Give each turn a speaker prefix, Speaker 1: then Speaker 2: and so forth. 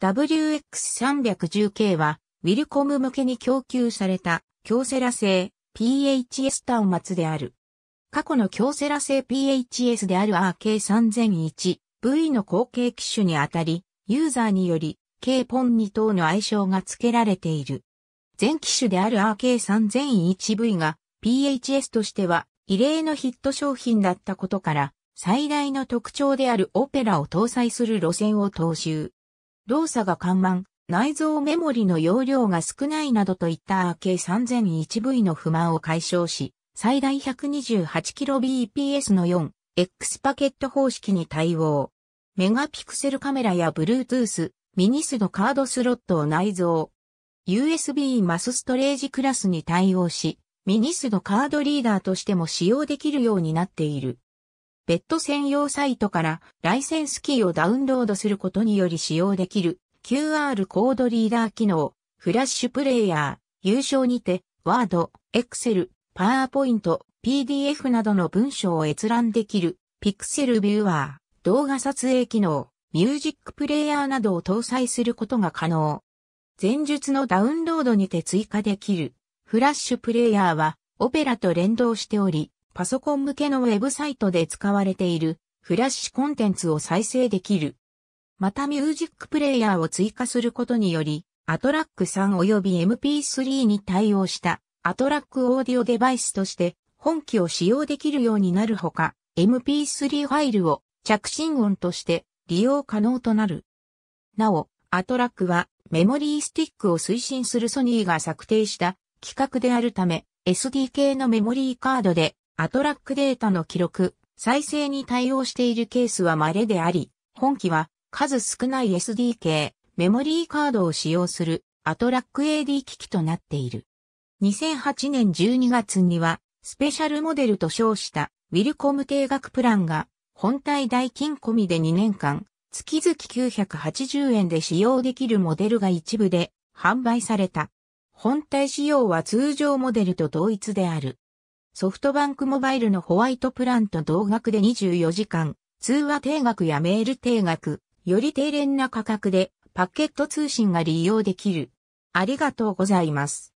Speaker 1: WX310K は、ウィルコム向けに供給された、京セラ製 PHS 端末である。過去の京セラ製 PHS である RK3001V の後継機種にあたり、ユーザーにより、K ポン2等の愛称が付けられている。全機種である RK3001V が PHS としては異例のヒット商品だったことから、最大の特徴であるオペラを搭載する路線を踏襲。動作が緩慢、内蔵メモリの容量が少ないなどといった RK3001V の不満を解消し、最大 128kbps の 4X パケット方式に対応。メガピクセルカメラや Bluetooth、ミニスのカードスロットを内蔵。USB マスストレージクラスに対応し、ミニスのカードリーダーとしても使用できるようになっている。別途専用サイトからライセンスキーをダウンロードすることにより使用できる QR コードリーダー機能、フラッシュプレイヤー、優勝にて、ワード、エクセル、パワーポイント、p d f などの文章を閲覧できるピクセルビューワー、動画撮影機能、ミュージックプレイヤーなどを搭載することが可能。前述のダウンロードにて追加できるフラッシュプレイヤーはオペラと連動しており、パソコン向けのウェブサイトで使われているフラッシュコンテンツを再生できる。またミュージックプレイヤーを追加することにより、アトラック3及び MP3 に対応したアトラックオーディオデバイスとして本機を使用できるようになるほか、MP3 ファイルを着信音として利用可能となる。なお、アトラックはメモリースティックを推進するソニーが策定した企画であるため、SD k のメモリーカードでアトラックデータの記録、再生に対応しているケースは稀であり、本機は数少ない SDK、メモリーカードを使用するアトラック AD 機器となっている。2008年12月には、スペシャルモデルと称したウィルコム定額プランが、本体代金込みで2年間、月々980円で使用できるモデルが一部で販売された。本体仕様は通常モデルと同一である。ソフトバンクモバイルのホワイトプランと同額で24時間、通話定額やメール定額、より低廉な価格でパケット通信が利用できる。ありがとうございます。